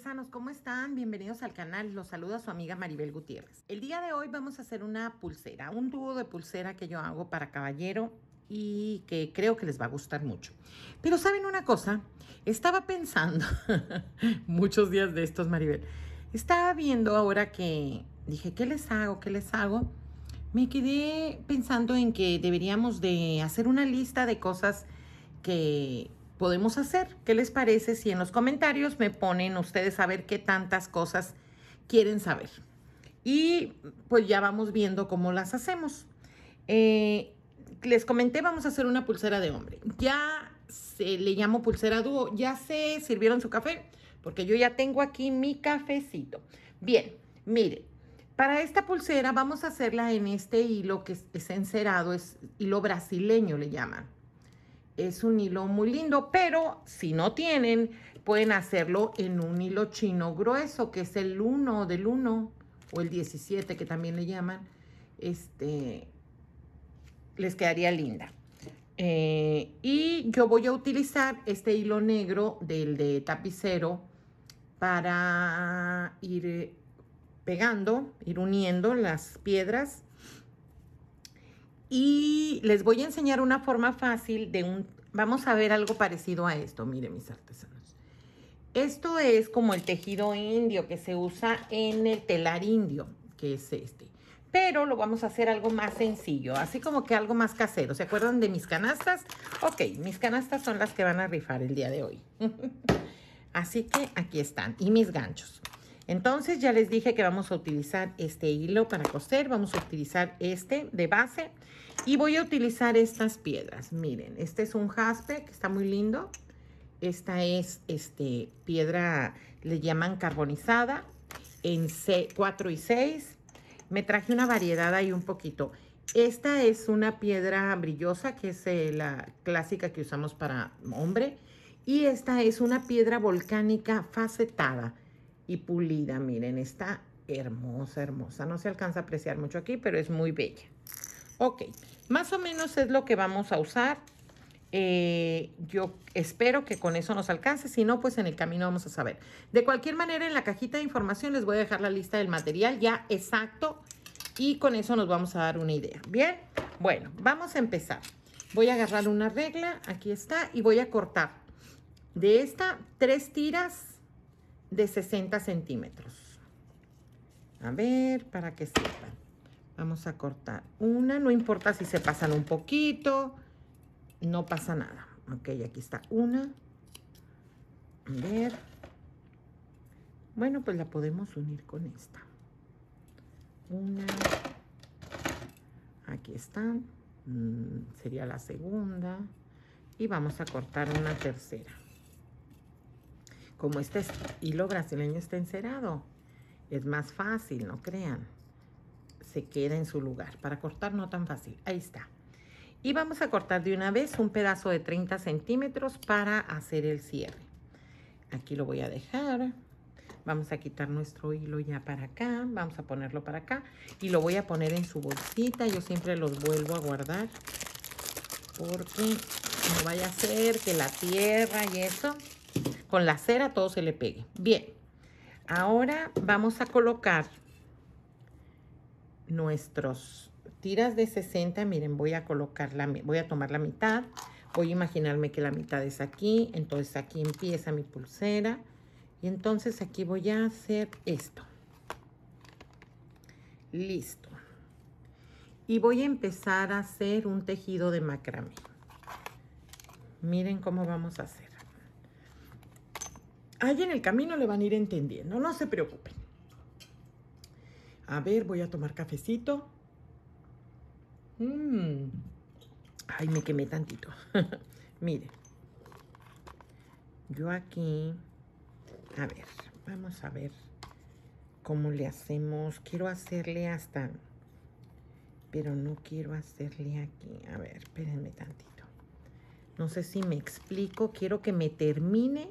Sanos, ¿cómo están? Bienvenidos al canal. Los saluda su amiga Maribel Gutiérrez. El día de hoy vamos a hacer una pulsera, un dúo de pulsera que yo hago para caballero y que creo que les va a gustar mucho. Pero saben una cosa, estaba pensando muchos días de estos, Maribel. Estaba viendo ahora que dije, ¿qué les hago? ¿Qué les hago? Me quedé pensando en que deberíamos de hacer una lista de cosas que podemos hacer. ¿Qué les parece si en los comentarios me ponen ustedes a ver qué tantas cosas quieren saber? Y pues ya vamos viendo cómo las hacemos. Eh, les comenté, vamos a hacer una pulsera de hombre. Ya se le llamo pulsera dúo. Ya se sirvieron su café, porque yo ya tengo aquí mi cafecito. Bien, mire, para esta pulsera vamos a hacerla en este hilo que es encerado, es hilo brasileño le llaman. Es un hilo muy lindo, pero si no tienen, pueden hacerlo en un hilo chino grueso, que es el 1 del 1 o el 17, que también le llaman. Este, les quedaría linda. Eh, y yo voy a utilizar este hilo negro del de tapicero para ir eh, pegando, ir uniendo las piedras y les voy a enseñar una forma fácil de un... Vamos a ver algo parecido a esto, miren mis artesanos. Esto es como el tejido indio que se usa en el telar indio, que es este. Pero lo vamos a hacer algo más sencillo, así como que algo más casero. ¿Se acuerdan de mis canastas? Ok, mis canastas son las que van a rifar el día de hoy. así que aquí están, y mis ganchos. Entonces ya les dije que vamos a utilizar este hilo para coser, vamos a utilizar este de base y voy a utilizar estas piedras. Miren, este es un jaspe que está muy lindo. Esta es este, piedra, le llaman carbonizada, en c 4 y 6. Me traje una variedad ahí un poquito. Esta es una piedra brillosa, que es eh, la clásica que usamos para hombre. Y esta es una piedra volcánica facetada y pulida. Miren, está hermosa, hermosa. No se alcanza a apreciar mucho aquí, pero es muy bella. Ok, más o menos es lo que vamos a usar. Eh, yo espero que con eso nos alcance, si no, pues en el camino vamos a saber. De cualquier manera, en la cajita de información les voy a dejar la lista del material ya exacto y con eso nos vamos a dar una idea. Bien, bueno, vamos a empezar. Voy a agarrar una regla, aquí está, y voy a cortar de esta tres tiras de 60 centímetros. A ver, para que sepan. Vamos a cortar una, no importa si se pasan un poquito, no pasa nada. Ok, aquí está una. A ver. Bueno, pues la podemos unir con esta. Una. Aquí está mm, sería la segunda. Y vamos a cortar una tercera. Como este hilo brasileño está encerado, es más fácil, no crean. Se queda en su lugar. Para cortar no tan fácil. Ahí está. Y vamos a cortar de una vez un pedazo de 30 centímetros para hacer el cierre. Aquí lo voy a dejar. Vamos a quitar nuestro hilo ya para acá. Vamos a ponerlo para acá. Y lo voy a poner en su bolsita. Yo siempre los vuelvo a guardar. Porque no vaya a ser que la tierra y eso con la cera todo se le pegue. Bien, ahora vamos a colocar nuestros tiras de 60. Miren, voy a colocar la, voy a tomar la mitad. Voy a imaginarme que la mitad es aquí. Entonces aquí empieza mi pulsera. Y entonces aquí voy a hacer esto. Listo. Y voy a empezar a hacer un tejido de macramé. Miren cómo vamos a hacer. Ahí en el camino le van a ir entendiendo, no se preocupen. A ver, voy a tomar cafecito. Mm. Ay, me quemé tantito. Mire, Yo aquí... A ver, vamos a ver cómo le hacemos. Quiero hacerle hasta... Pero no quiero hacerle aquí. A ver, espérenme tantito. No sé si me explico. Quiero que me termine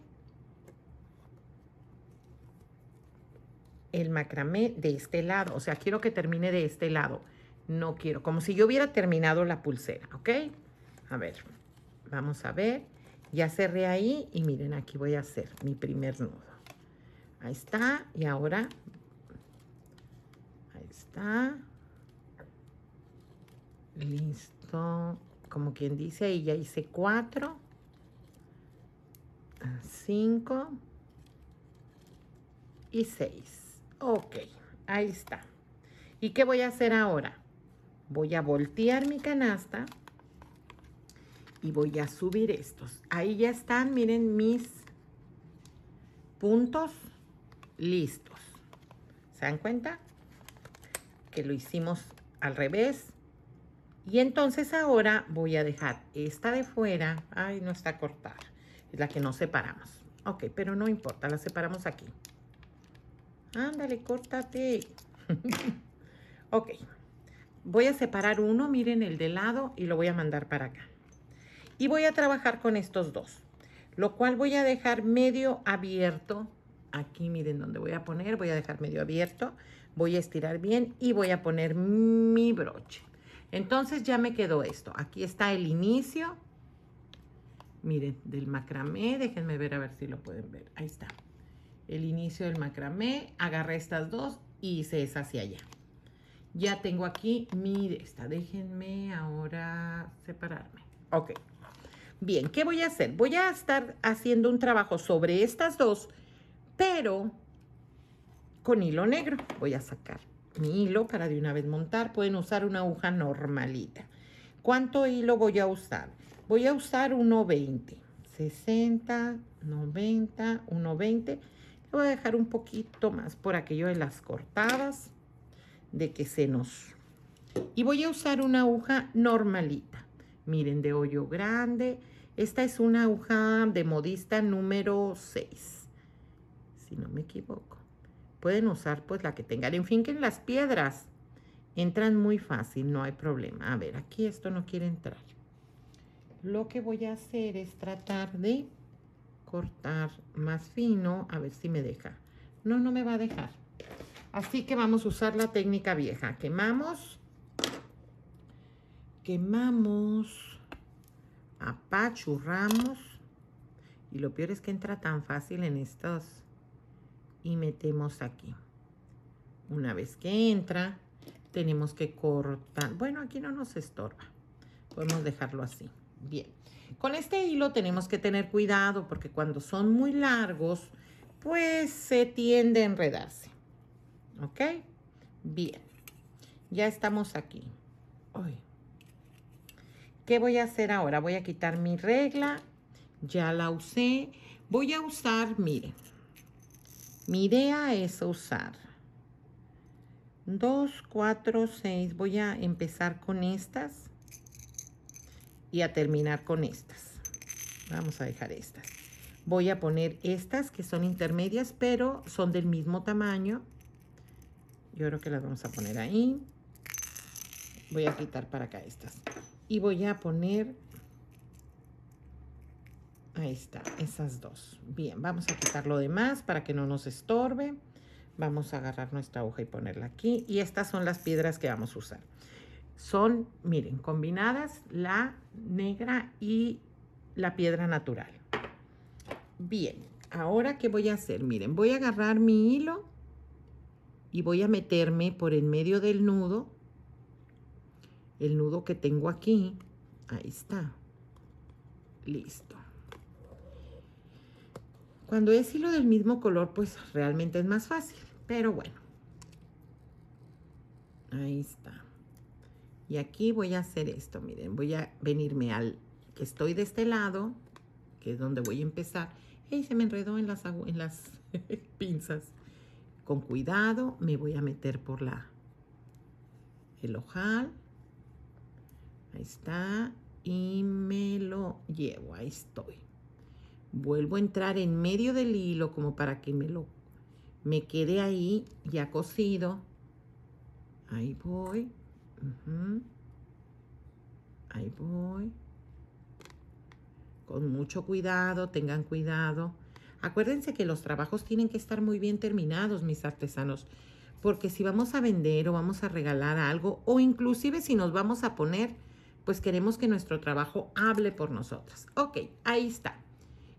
el macramé de este lado. O sea, quiero que termine de este lado. No quiero, como si yo hubiera terminado la pulsera, ¿ok? A ver, vamos a ver. Ya cerré ahí y miren, aquí voy a hacer mi primer nudo. Ahí está. Y ahora, ahí está. Listo. Como quien dice, ahí ya hice cuatro. Cinco y seis. Ok, ahí está. ¿Y qué voy a hacer ahora? Voy a voltear mi canasta y voy a subir estos. Ahí ya están, miren mis puntos listos. ¿Se dan cuenta? Que lo hicimos al revés. Y entonces ahora voy a dejar esta de fuera. Ay, no está cortada. Es la que no separamos. Ok, pero no importa, la separamos aquí. Ándale, córtate. ok. Voy a separar uno, miren el de lado, y lo voy a mandar para acá. Y voy a trabajar con estos dos, lo cual voy a dejar medio abierto. Aquí miren dónde voy a poner, voy a dejar medio abierto, voy a estirar bien y voy a poner mi broche. Entonces ya me quedó esto. Aquí está el inicio, miren, del macramé. Déjenme ver a ver si lo pueden ver. Ahí está el inicio del macramé, agarré estas dos y hice esa hacia allá. Ya tengo aquí mi de esta. Déjenme ahora separarme. Ok. Bien, ¿qué voy a hacer? Voy a estar haciendo un trabajo sobre estas dos, pero con hilo negro. Voy a sacar mi hilo para de una vez montar. Pueden usar una aguja normalita. ¿Cuánto hilo voy a usar? Voy a usar 1.20. 60, 90, 1.20 voy a dejar un poquito más por aquello de las cortadas, de que se nos... Y voy a usar una aguja normalita. Miren, de hoyo grande. Esta es una aguja de modista número 6, si no me equivoco. Pueden usar pues la que tengan. En fin, que en las piedras entran muy fácil, no hay problema. A ver, aquí esto no quiere entrar. Lo que voy a hacer es tratar de cortar más fino, a ver si me deja. No, no me va a dejar. Así que vamos a usar la técnica vieja. Quemamos, quemamos, apachurramos. Y lo peor es que entra tan fácil en estos. Y metemos aquí. Una vez que entra, tenemos que cortar. Bueno, aquí no nos estorba. Podemos dejarlo así. Bien, con este hilo tenemos que tener cuidado porque cuando son muy largos, pues se tiende a enredarse. ¿Ok? Bien, ya estamos aquí. Hoy, ¿Qué voy a hacer ahora? Voy a quitar mi regla. Ya la usé. Voy a usar, mire Mi idea es usar 2, 4, 6. Voy a empezar con estas y a terminar con estas. Vamos a dejar estas. Voy a poner estas que son intermedias, pero son del mismo tamaño. Yo creo que las vamos a poner ahí. Voy a quitar para acá estas. Y voy a poner... Ahí está, esas dos. Bien, vamos a quitar lo demás para que no nos estorbe. Vamos a agarrar nuestra hoja y ponerla aquí. Y estas son las piedras que vamos a usar son, miren, combinadas la negra y la piedra natural. Bien, ahora qué voy a hacer? Miren, voy a agarrar mi hilo y voy a meterme por en medio del nudo, el nudo que tengo aquí, ahí está, listo. Cuando es hilo del mismo color, pues realmente es más fácil, pero bueno, ahí está. Y aquí voy a hacer esto, miren, voy a venirme al que estoy de este lado, que es donde voy a empezar. Y se me enredó en las, en las pinzas. Con cuidado me voy a meter por la el ojal. Ahí está. Y me lo llevo. Ahí estoy. Vuelvo a entrar en medio del hilo como para que me lo me quede ahí ya cosido. Ahí voy. Ahí voy. Con mucho cuidado, tengan cuidado. Acuérdense que los trabajos tienen que estar muy bien terminados, mis artesanos, porque si vamos a vender o vamos a regalar algo, o inclusive si nos vamos a poner, pues queremos que nuestro trabajo hable por nosotras. Ok, ahí está.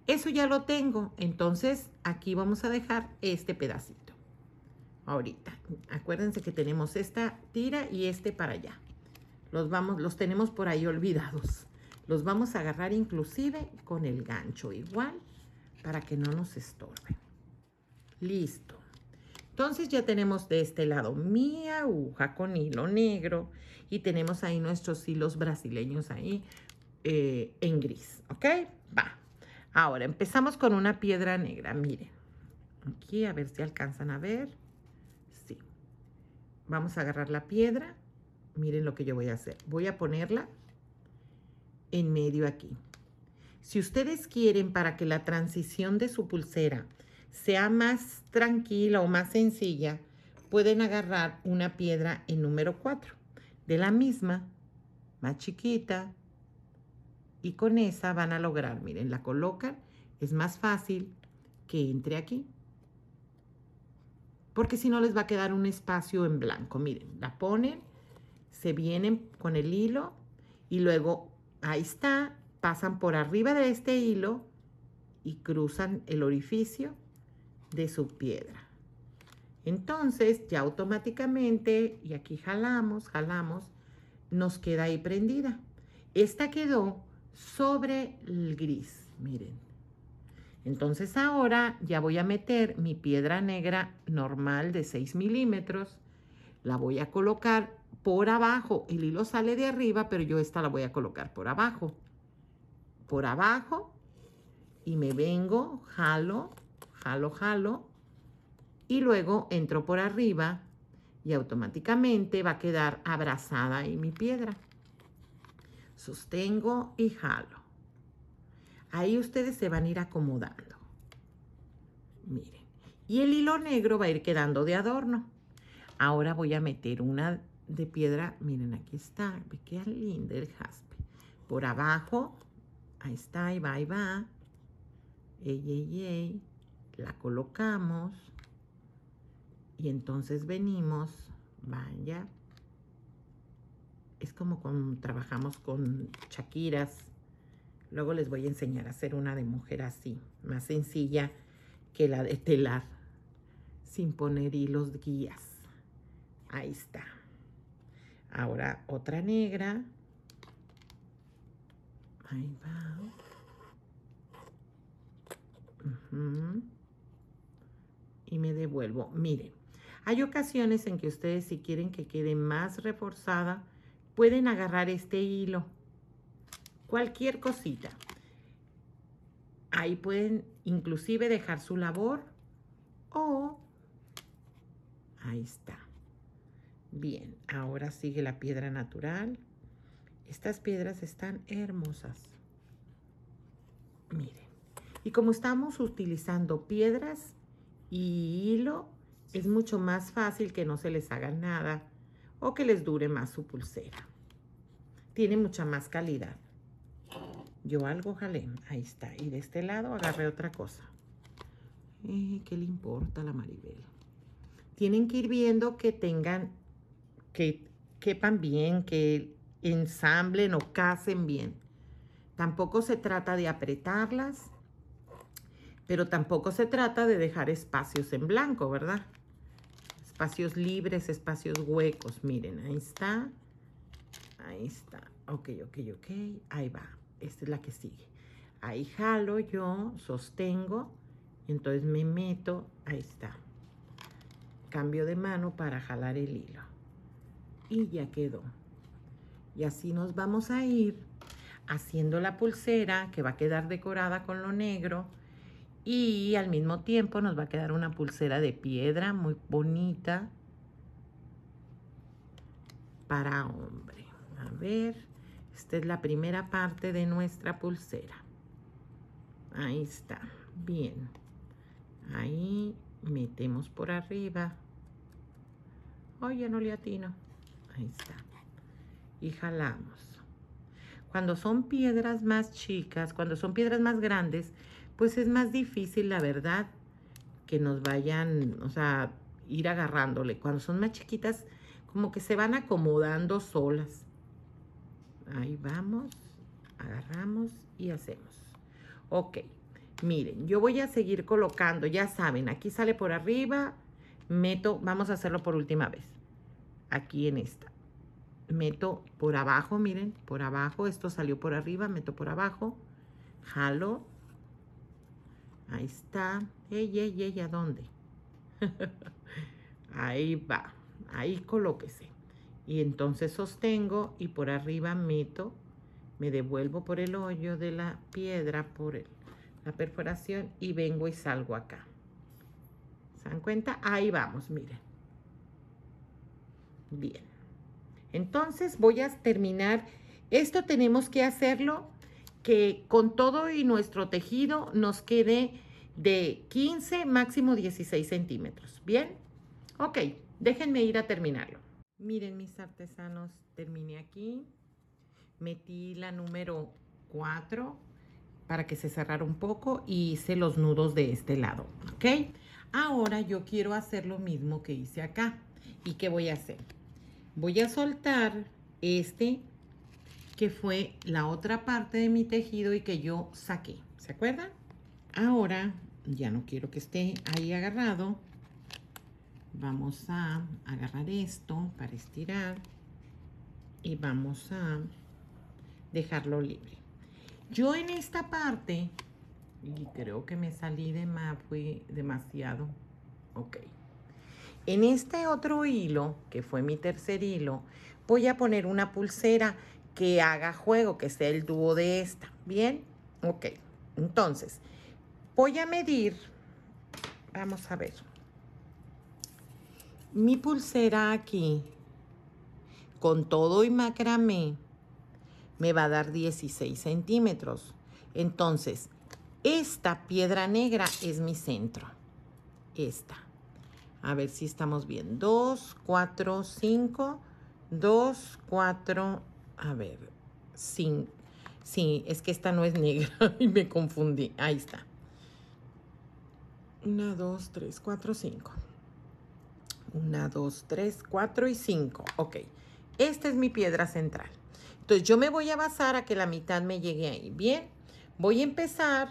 Eso ya lo tengo. Entonces, aquí vamos a dejar este pedacito ahorita. Acuérdense que tenemos esta tira y este para allá. Los, vamos, los tenemos por ahí olvidados. Los vamos a agarrar inclusive con el gancho igual para que no nos estorben. Listo. Entonces ya tenemos de este lado mi aguja con hilo negro y tenemos ahí nuestros hilos brasileños ahí eh, en gris, ¿ok? Va. Ahora empezamos con una piedra negra, miren. Aquí a ver si alcanzan a ver. Vamos a agarrar la piedra. Miren lo que yo voy a hacer. Voy a ponerla en medio aquí. Si ustedes quieren para que la transición de su pulsera sea más tranquila o más sencilla, pueden agarrar una piedra en número 4 de la misma, más chiquita, y con esa van a lograr, miren, la colocan, es más fácil que entre aquí porque si no les va a quedar un espacio en blanco. Miren, la ponen, se vienen con el hilo y luego ahí está, pasan por arriba de este hilo y cruzan el orificio de su piedra. Entonces ya automáticamente, y aquí jalamos, jalamos, nos queda ahí prendida. Esta quedó sobre el gris, miren. Entonces ahora ya voy a meter mi piedra negra normal de 6 milímetros, la voy a colocar por abajo, el hilo sale de arriba, pero yo esta la voy a colocar por abajo, por abajo, y me vengo, jalo, jalo, jalo, y luego entro por arriba y automáticamente va a quedar abrazada ahí mi piedra. Sostengo y jalo. Ahí ustedes se van a ir acomodando. Miren. Y el hilo negro va a ir quedando de adorno. Ahora voy a meter una de piedra. Miren, aquí está. Ve queda linda el jaspe. Por abajo. Ahí está, ahí va, y va. Ey, ey, La colocamos. Y entonces venimos. Vaya. Es como cuando trabajamos con chaquiras Luego les voy a enseñar a hacer una de mujer así, más sencilla que la de telar, sin poner hilos guías. Ahí está. Ahora otra negra. Ahí va. Y me devuelvo. Miren, hay ocasiones en que ustedes si quieren que quede más reforzada, pueden agarrar este hilo cualquier cosita. Ahí pueden inclusive dejar su labor o... Ahí está. Bien, ahora sigue la piedra natural. Estas piedras están hermosas. Miren. Y como estamos utilizando piedras y hilo, es mucho más fácil que no se les haga nada o que les dure más su pulsera. Tiene mucha más calidad. Yo algo jalé, ahí está. Y de este lado agarré otra cosa. Eh, ¿Qué le importa a la Maribel? Tienen que ir viendo que tengan, que quepan bien, que ensamblen o casen bien. Tampoco se trata de apretarlas, pero tampoco se trata de dejar espacios en blanco, ¿verdad? Espacios libres, espacios huecos. Miren, ahí está. Ahí está. Ok, ok, ok. Ahí va esta es la que sigue. Ahí jalo yo, sostengo, entonces me meto, ahí está. Cambio de mano para jalar el hilo. Y ya quedó. Y así nos vamos a ir haciendo la pulsera que va a quedar decorada con lo negro y al mismo tiempo nos va a quedar una pulsera de piedra muy bonita para hombre. A ver, esta es la primera parte de nuestra pulsera. Ahí está. Bien. Ahí metemos por arriba. Oye, no le atino. Ahí está. Y jalamos. Cuando son piedras más chicas, cuando son piedras más grandes, pues es más difícil, la verdad, que nos vayan, o sea, ir agarrándole. Cuando son más chiquitas, como que se van acomodando solas. Ahí vamos, agarramos y hacemos. Ok, miren, yo voy a seguir colocando, ya saben, aquí sale por arriba, meto, vamos a hacerlo por última vez, aquí en esta. Meto por abajo, miren, por abajo, esto salió por arriba, meto por abajo, jalo, ahí está, ey, ey, ey, ¿a dónde? ahí va, ahí colóquese. Y entonces sostengo y por arriba meto, me devuelvo por el hoyo de la piedra, por la perforación y vengo y salgo acá. ¿Se dan cuenta? Ahí vamos, miren. Bien. Entonces voy a terminar. Esto tenemos que hacerlo que con todo y nuestro tejido nos quede de 15, máximo 16 centímetros. ¿Bien? Ok, déjenme ir a terminarlo. Miren mis artesanos, terminé aquí. Metí la número 4 para que se cerrara un poco y hice los nudos de este lado, ¿ok? Ahora yo quiero hacer lo mismo que hice acá. ¿Y qué voy a hacer? Voy a soltar este que fue la otra parte de mi tejido y que yo saqué, ¿se acuerdan? Ahora, ya no quiero que esté ahí agarrado, vamos a agarrar esto para estirar y vamos a dejarlo libre. Yo en esta parte, y creo que me salí de más, fui demasiado, ok. En este otro hilo, que fue mi tercer hilo, voy a poner una pulsera que haga juego, que sea el dúo de esta, ¿bien? Ok, entonces, voy a medir, vamos a ver, mi pulsera aquí, con todo y macramé, me va a dar 16 centímetros. Entonces, esta piedra negra es mi centro. Esta. A ver si estamos bien. 2, 4, 5, 2, 4, a ver, sí Sí, es que esta no es negra y me confundí. Ahí está. 1, 2, 3, 4, 5. Una, dos, tres, cuatro y cinco. Ok, esta es mi piedra central. Entonces yo me voy a basar a que la mitad me llegue ahí. Bien, voy a empezar.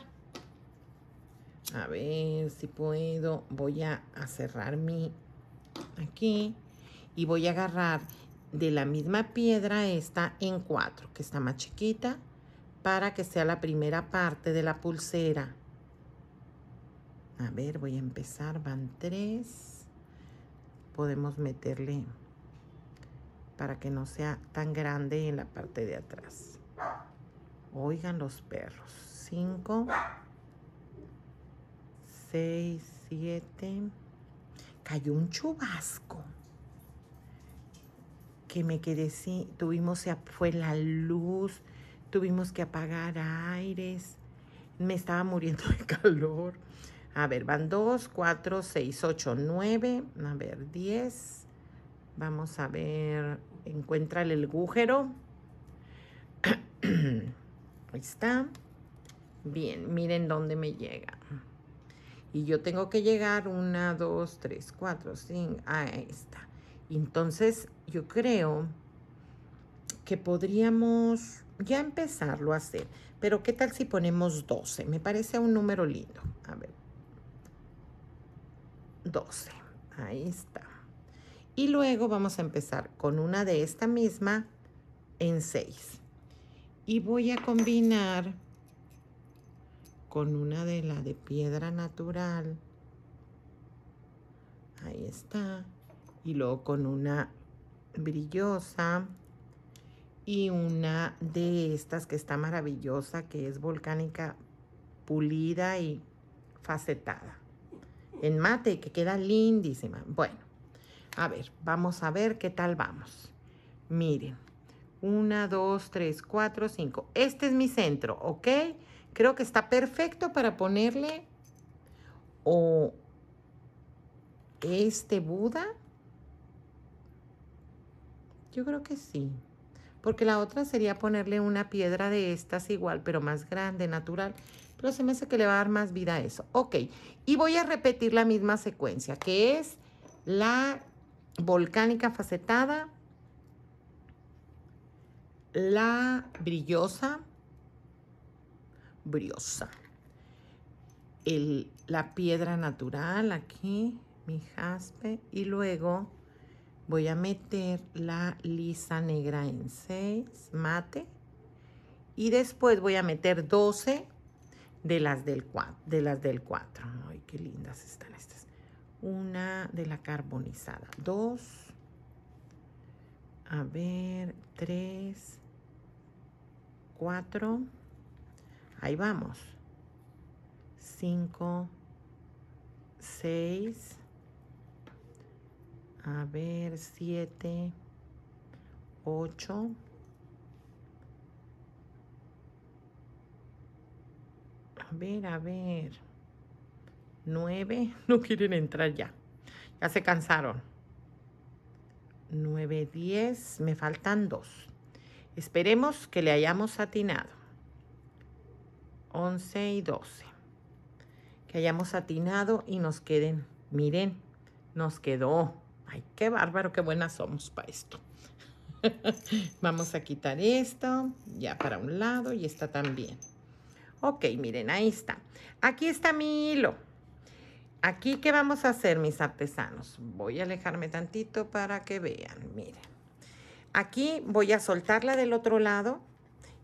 A ver si puedo. Voy a, cerrar mi aquí y voy a agarrar de la misma piedra esta en cuatro, que está más chiquita, para que sea la primera parte de la pulsera. A ver, voy a empezar, van tres, podemos meterle para que no sea tan grande en la parte de atrás. Oigan los perros. 5, 6, 7. Cayó un chubasco. Que me quedé sin. Tuvimos, fue la luz. Tuvimos que apagar aires. Me estaba muriendo de calor. A ver, van 2, 4, 6, 8, 9. A ver, 10. Vamos a ver. Encuentra el agujero. Ahí está. Bien, miren dónde me llega. Y yo tengo que llegar 1, 2, 3, 4, 5. Ahí está. Entonces, yo creo que podríamos ya empezarlo a hacer. Pero, ¿qué tal si ponemos 12? Me parece un número lindo. A ver, 12. Ahí está. Y luego vamos a empezar con una de esta misma en 6. Y voy a combinar con una de la de piedra natural. Ahí está. Y luego con una brillosa y una de estas que está maravillosa, que es volcánica pulida y facetada en mate, que queda lindísima. Bueno, a ver, vamos a ver qué tal vamos. Miren, 1, 2, 3, 4, 5. Este es mi centro, ¿ok? Creo que está perfecto para ponerle o este Buda. Yo creo que sí. Porque la otra sería ponerle una piedra de estas igual, pero más grande, natural pero se me hace que le va a dar más vida a eso. Ok, y voy a repetir la misma secuencia, que es la volcánica facetada, la brillosa, briosa, la piedra natural aquí, mi jaspe, y luego voy a meter la lisa negra en 6, mate, y después voy a meter 12 de las del 4. De las del 4. Ay, qué lindas están estas. Una de la carbonizada. Dos. A ver, tres. Cuatro. Ahí vamos. Cinco. Seis. A ver, siete. Ocho. ver, a ver. Nueve, no quieren entrar ya. Ya se cansaron. Nueve, diez, me faltan dos. Esperemos que le hayamos atinado. Once y doce. Que hayamos atinado y nos queden. Miren, nos quedó. Ay, qué bárbaro, qué buenas somos para esto. Vamos a quitar esto, ya para un lado y esta también. Ok, miren, ahí está. Aquí está mi hilo. Aquí, ¿qué vamos a hacer, mis artesanos? Voy a alejarme tantito para que vean, miren. Aquí voy a soltarla del otro lado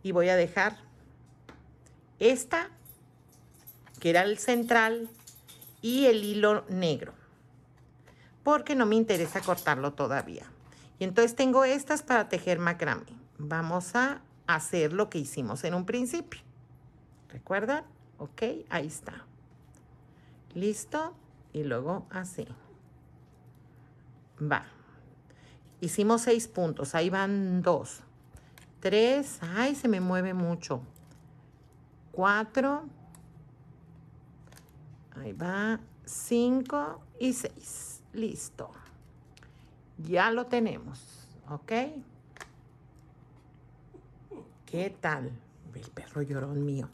y voy a dejar esta, que era el central, y el hilo negro, porque no me interesa cortarlo todavía. Y entonces tengo estas para tejer macramé. Vamos a hacer lo que hicimos en un principio. ¿Recuerdan? Ok, ahí está. Listo. Y luego así. Va. Hicimos seis puntos. Ahí van dos. Tres. Ay, se me mueve mucho. Cuatro. Ahí va. Cinco y seis. Listo. Ya lo tenemos. ¿Ok? ¿Qué tal? El perro llorón mío.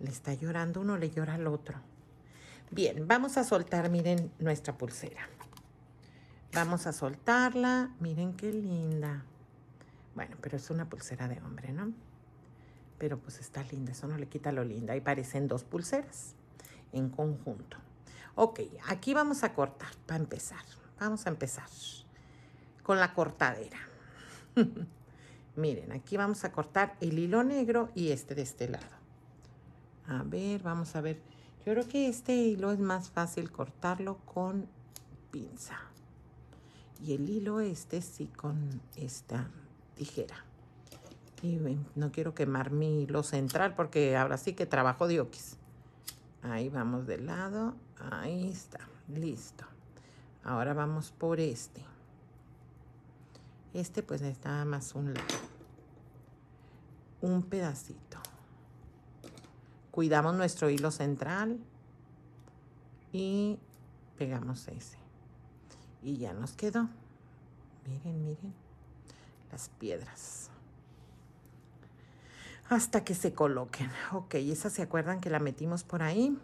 Le está llorando uno, le llora al otro. Bien, vamos a soltar, miren, nuestra pulsera. Vamos a soltarla. Miren qué linda. Bueno, pero es una pulsera de hombre, ¿no? Pero pues está linda, eso no le quita lo linda. Y parecen dos pulseras en conjunto. Ok, aquí vamos a cortar para empezar. Vamos a empezar con la cortadera. Miren, aquí vamos a cortar el hilo negro y este de este lado. A ver, vamos a ver. Yo creo que este hilo es más fácil cortarlo con pinza. Y el hilo este sí con esta tijera. Y no quiero quemar mi hilo central porque ahora sí que trabajo de oquis. Ahí vamos de lado. Ahí está. Listo. Ahora vamos por este. Este pues está más un lado. Un pedacito cuidamos nuestro hilo central y pegamos ese. Y ya nos quedó. Miren, miren las piedras. Hasta que se coloquen. Ok, esa se acuerdan que la metimos por ahí.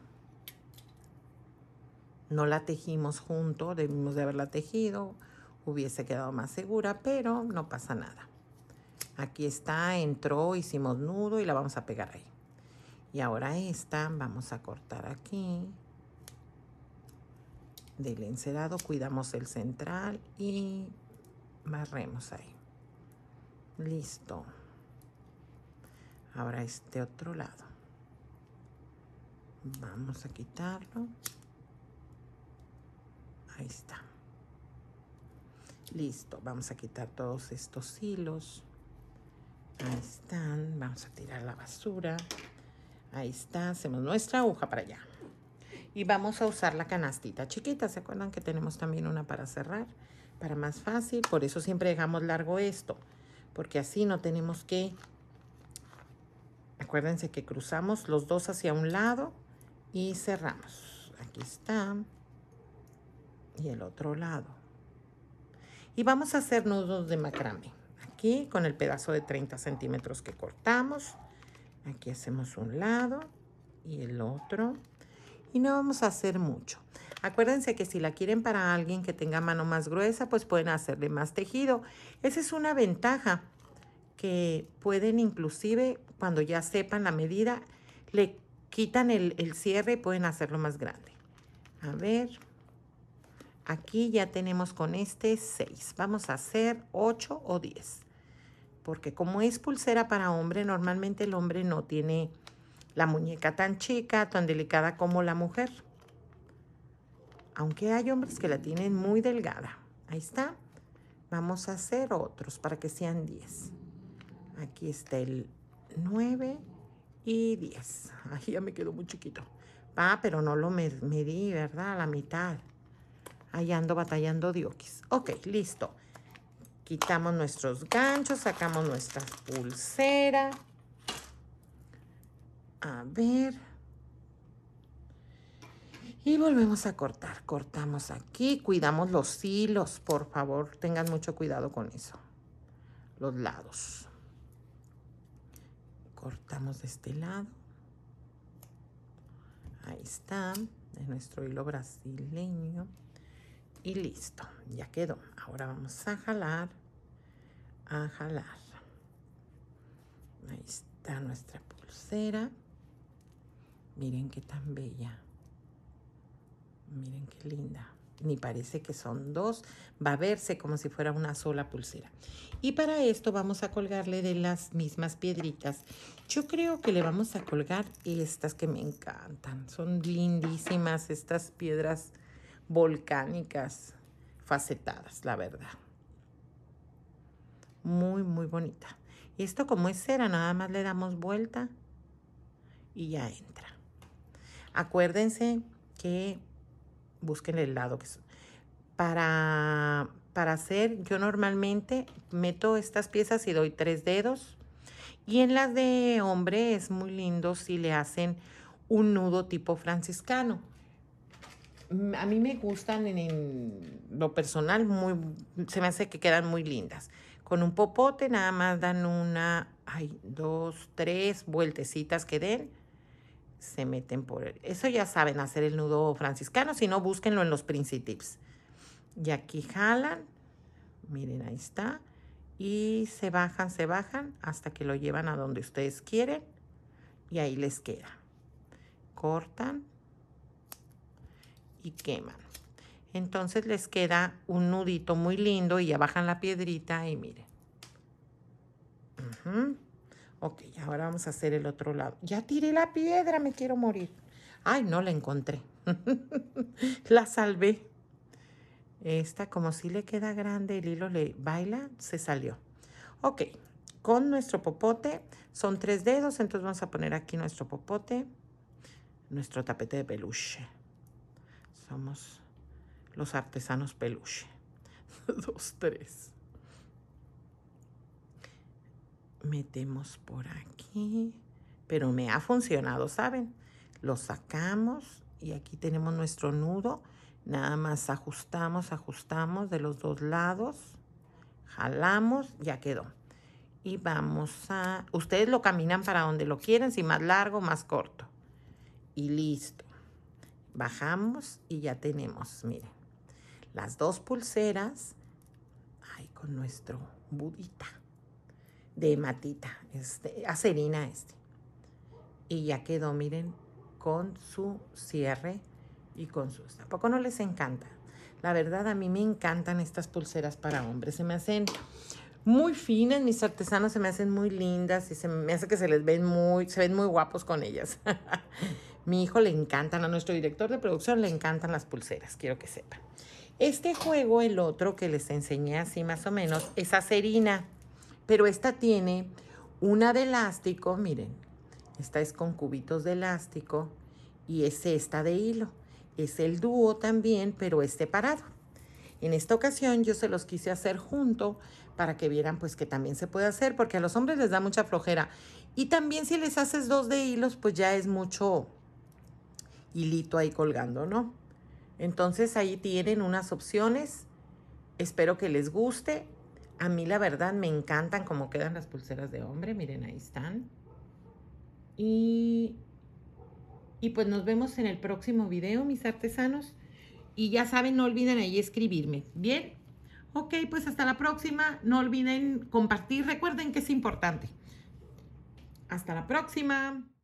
No la tejimos junto, debimos de haberla tejido. Hubiese quedado más segura, pero no pasa nada. Aquí está, entró, hicimos nudo y la vamos a pegar ahí. Y ahora esta vamos a cortar aquí del encerado, cuidamos el central y barremos ahí. Listo. Ahora este otro lado. Vamos a quitarlo. Ahí está. Listo. Vamos a quitar todos estos hilos. Ahí están. Vamos a tirar la basura. Ahí está, hacemos nuestra aguja para allá. Y vamos a usar la canastita chiquita. ¿Se acuerdan que tenemos también una para cerrar? Para más fácil. Por eso siempre dejamos largo esto. Porque así no tenemos que... Acuérdense que cruzamos los dos hacia un lado y cerramos. Aquí está. Y el otro lado. Y vamos a hacer nudos de macrame. Aquí con el pedazo de 30 centímetros que cortamos Aquí hacemos un lado y el otro. Y no vamos a hacer mucho. Acuérdense que si la quieren para alguien que tenga mano más gruesa, pues pueden hacerle más tejido. Esa es una ventaja que pueden inclusive cuando ya sepan la medida, le quitan el, cierre y pueden hacerlo más grande. A ver, aquí ya tenemos con este 6. Vamos a hacer 8 o 10 porque como es pulsera para hombre, normalmente el hombre no tiene la muñeca tan chica, tan delicada como la mujer. Aunque hay hombres que la tienen muy delgada. Ahí está. Vamos a hacer otros para que sean 10. Aquí está el 9 y 10. Ahí ya me quedó muy chiquito. Ah, pero no lo medí, ¿verdad? la mitad. Ahí ando batallando diokis. Ok, listo. Quitamos nuestros ganchos, sacamos nuestra pulsera. A ver. Y volvemos a cortar. Cortamos aquí. Cuidamos los hilos, por favor. Tengan mucho cuidado con eso. Los lados. Cortamos de este lado. Ahí está. Es nuestro hilo brasileño y listo ya quedó ahora vamos a jalar a jalar ahí está nuestra pulsera miren qué tan bella miren qué linda ni parece que son dos, va a verse como si fuera una sola pulsera. Y para esto vamos a colgarle de las mismas piedritas. Yo creo que le vamos a colgar estas que me encantan. Son lindísimas estas piedras volcánicas, facetadas, la verdad. Muy, muy bonita. Y esto como es cera, nada más le damos vuelta y ya entra. Acuérdense que busquen el lado que... Para, para hacer, yo normalmente meto estas piezas y doy tres dedos. Y en las de hombre es muy lindo si le hacen un nudo tipo franciscano a mí me gustan en, lo personal, muy, se me hace que quedan muy lindas. Con un popote nada más dan una, hay dos, tres vueltecitas que den, se meten por... Eso ya saben hacer el nudo franciscano, si no, búsquenlo en los Tips. Y aquí jalan, miren, ahí está. Y se bajan, se bajan hasta que lo llevan a donde ustedes quieren. Y ahí les queda. Cortan y queman. Entonces les queda un nudito muy lindo y ya bajan la piedrita y miren. Ok, ahora vamos a hacer el otro lado. Ya tiré la piedra, me quiero morir. Ay, no la encontré. la salvé. Esta, como si le queda grande el hilo, le baila, se salió. Ok, con nuestro popote, son tres dedos, entonces vamos a poner aquí nuestro popote, nuestro tapete de peluche. Somos los artesanos peluche. Dos, tres. Metemos por aquí. Pero me ha funcionado, ¿saben? Lo sacamos y aquí tenemos nuestro nudo. Nada más ajustamos, ajustamos de los dos lados. Jalamos, ya quedó. Y vamos a... Ustedes lo caminan para donde lo quieren, si más largo, más corto. Y listo. Bajamos y ya tenemos, miren, las dos pulseras, ay, con nuestro budita de matita, este, acerina este. Y ya quedó, miren, con su cierre y con sus. Tampoco no les encanta. La verdad, a mí me encantan estas pulseras para hombres. Se me hacen muy finas, mis artesanos se me hacen muy lindas y se me hace que se les ven muy, se ven muy guapos con ellas. Mi hijo le encantan, a nuestro director de producción le encantan las pulseras, quiero que sepan. Este juego, el otro que les enseñé así más o menos, es acerina, pero esta tiene una de elástico, miren, esta es con cubitos de elástico y es esta de hilo. Es el dúo también, pero es separado. En esta ocasión yo se los quise hacer junto para que vieran pues que también se puede hacer porque a los hombres les da mucha flojera. Y también si les haces dos de hilos pues ya es mucho, hilito ahí colgando, ¿no? Entonces ahí tienen unas opciones. Espero que les guste. A mí la verdad me encantan como quedan las pulseras de hombre. Miren, ahí están. Y, y pues nos vemos en el próximo video, mis artesanos. Y ya saben, no olviden ahí escribirme. Bien. Ok, pues hasta la próxima. No olviden compartir. Recuerden que es importante. Hasta la próxima.